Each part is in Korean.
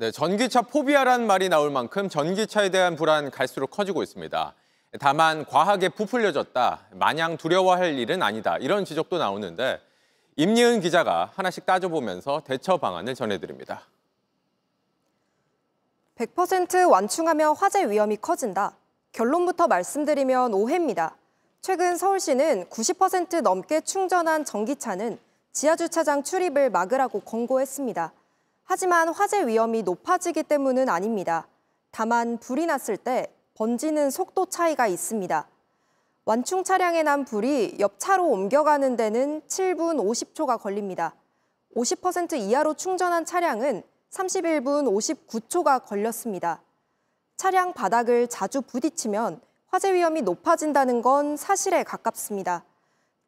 네, 전기차 포비아라는 말이 나올 만큼 전기차에 대한 불안 갈수록 커지고 있습니다. 다만 과하게 부풀려졌다, 마냥 두려워할 일은 아니다 이런 지적도 나오는데 임리은 기자가 하나씩 따져보면서 대처 방안을 전해드립니다. 100% 완충하면 화재 위험이 커진다. 결론부터 말씀드리면 오해입니다. 최근 서울시는 90% 넘게 충전한 전기차는 지하주차장 출입을 막으라고 권고했습니다. 하지만 화재 위험이 높아지기 때문은 아닙니다. 다만 불이 났을 때 번지는 속도 차이가 있습니다. 완충 차량에 난 불이 옆 차로 옮겨가는 데는 7분 50초가 걸립니다. 50% 이하로 충전한 차량은 31분 59초가 걸렸습니다. 차량 바닥을 자주 부딪히면 화재 위험이 높아진다는 건 사실에 가깝습니다.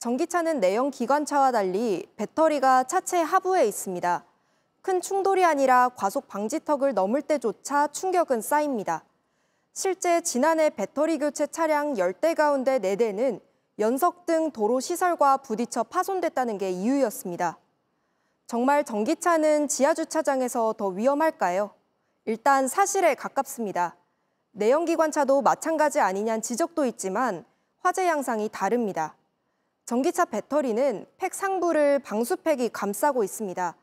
전기차는 내연 기관차와 달리 배터리가 차체 하부에 있습니다. 큰 충돌이 아니라 과속 방지턱을 넘을 때조차 충격은 쌓입니다. 실제 지난해 배터리 교체 차량 10대 가운데 4대는 연석 등 도로 시설과 부딪혀 파손됐다는 게 이유였습니다. 정말 전기차는 지하주차장에서 더 위험할까요? 일단 사실에 가깝습니다. 내연기관차도 마찬가지 아니냐는 지적도 있지만 화재 양상이 다릅니다. 전기차 배터리는 팩 상부를 방수팩이 감싸고 있습니다.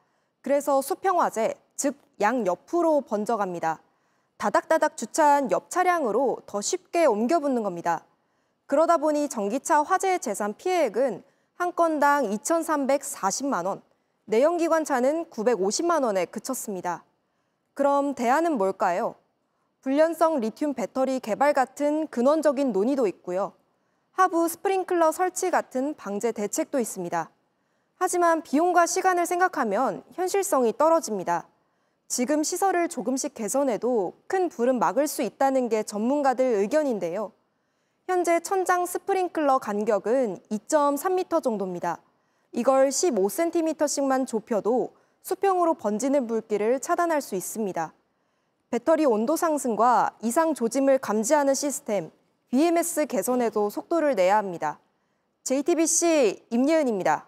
그래서 수평화재즉 양옆으로 번져갑니다. 다닥다닥 주차한 옆 차량으로 더 쉽게 옮겨붙는 겁니다. 그러다 보니 전기차 화재 재산 피해액은 한 건당 2,340만 원, 내연기관 차는 950만 원에 그쳤습니다. 그럼 대안은 뭘까요? 불연성 리튬 배터리 개발 같은 근원적인 논의도 있고요. 하부 스프링클러 설치 같은 방제 대책도 있습니다. 하지만 비용과 시간을 생각하면 현실성이 떨어집니다. 지금 시설을 조금씩 개선해도 큰 불은 막을 수 있다는 게 전문가들 의견인데요. 현재 천장 스프링클러 간격은 2.3m 정도입니다. 이걸 15cm씩만 좁혀도 수평으로 번지는 물기를 차단할 수 있습니다. 배터리 온도 상승과 이상 조짐을 감지하는 시스템, BMS 개선에도 속도를 내야 합니다. JTBC 임예은입니다.